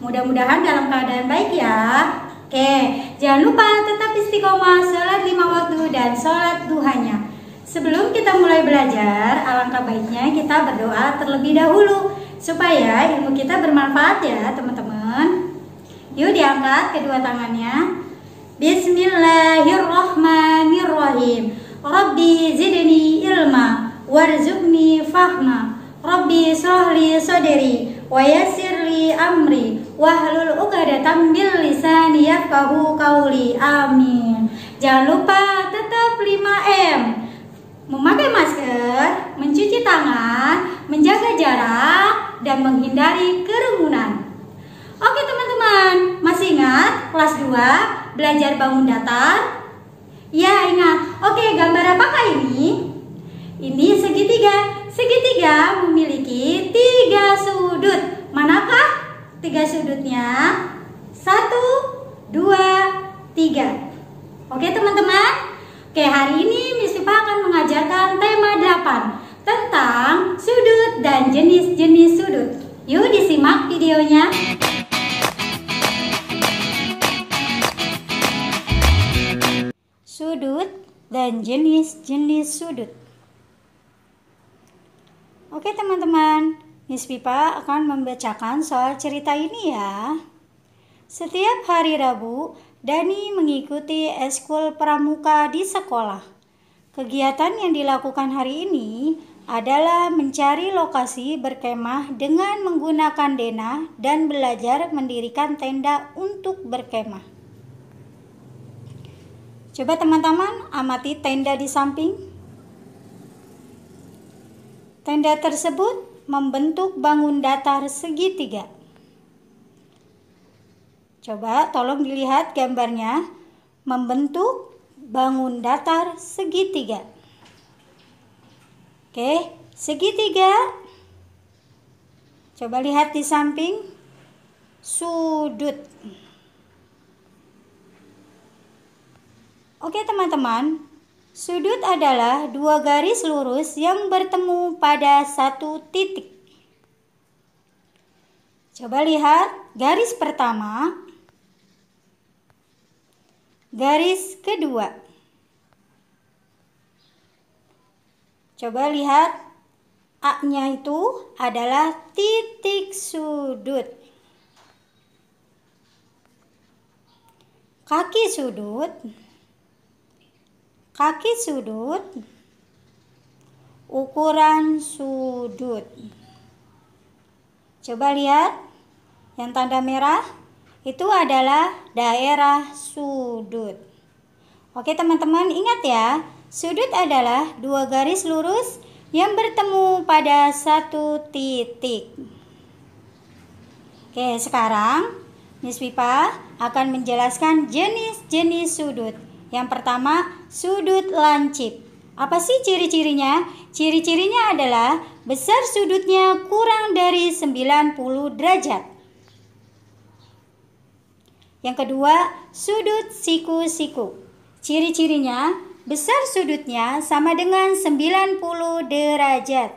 Mudah-mudahan dalam keadaan baik ya. Oke, jangan lupa tetap istiqomah sholat lima waktu dan sholat duhanya. Sebelum kita mulai belajar, alangkah baiknya kita berdoa terlebih dahulu supaya ilmu kita bermanfaat ya teman-teman. Yuk diangkat kedua tangannya. Bismillahirrahmanirrahim. Rabbi zidni ilma warzuqni fahma. Rabbi srohli soderi wa amri wahlul 'uqdatam lisan lisani yafqahu kauli Amin. Jangan lupa tetap 5M. Memakai masker, mencuci tangan, menjaga jarak dan menghindari kerumunan. Oke teman-teman, masih ingat kelas 2 belajar bangun datar? Ya, ingat. Oke, gambar apakah ini? Ini segitiga. Segitiga memiliki tiga sudut. Manakah tiga sudutnya. Satu, dua, tiga. Oke teman-teman? Oke, hari ini Miss akan mengajarkan tema 8 tentang sudut dan jenis-jenis sudut. Yuk disimak videonya. Sudut dan jenis-jenis sudut. Oke teman-teman, Miss Pipa akan membacakan soal cerita ini ya. Setiap hari Rabu, Dani mengikuti eskul pramuka di sekolah. Kegiatan yang dilakukan hari ini adalah mencari lokasi berkemah dengan menggunakan denah dan belajar mendirikan tenda untuk berkemah. Coba teman-teman amati tenda di samping. Tenda tersebut membentuk bangun datar segitiga. Coba tolong dilihat gambarnya, membentuk bangun datar segitiga. Oke, segitiga. Coba lihat di samping sudut. Oke, teman-teman, Sudut adalah dua garis lurus yang bertemu pada satu titik. Coba lihat garis pertama, garis kedua. Coba lihat A-nya itu adalah titik sudut. Kaki sudut kaki sudut ukuran sudut coba lihat yang tanda merah itu adalah daerah sudut oke teman-teman ingat ya sudut adalah dua garis lurus yang bertemu pada satu titik oke sekarang Miss Pipa akan menjelaskan jenis-jenis sudut yang pertama, sudut lancip. Apa sih ciri-cirinya? Ciri-cirinya adalah besar sudutnya kurang dari 90 derajat. Yang kedua, sudut siku-siku. Ciri-cirinya besar sudutnya sama dengan 90 derajat.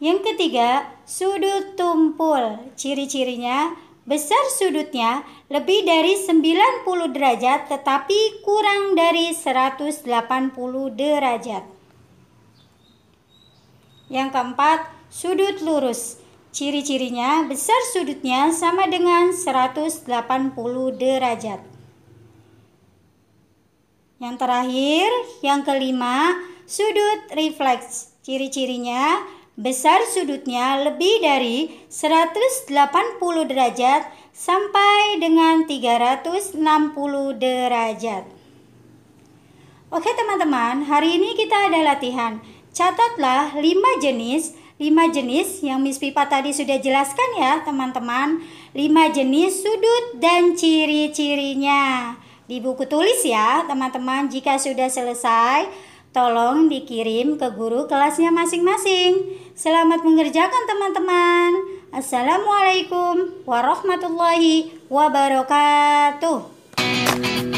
Yang ketiga, sudut tumpul. Ciri-cirinya Besar sudutnya lebih dari 90 derajat tetapi kurang dari 180 derajat. Yang keempat, sudut lurus. Ciri-cirinya besar sudutnya sama dengan 180 derajat. Yang terakhir, yang kelima, sudut refleks. Ciri-cirinya besar sudutnya lebih dari 180 derajat sampai dengan 360 derajat. Oke teman-teman, hari ini kita ada latihan. Catatlah 5 jenis 5 jenis yang Miss Pipa tadi sudah jelaskan ya teman-teman 5 jenis sudut dan ciri-cirinya Di buku tulis ya teman-teman jika sudah selesai Tolong dikirim ke guru kelasnya masing-masing. Selamat mengerjakan teman-teman. Assalamualaikum warahmatullahi wabarakatuh.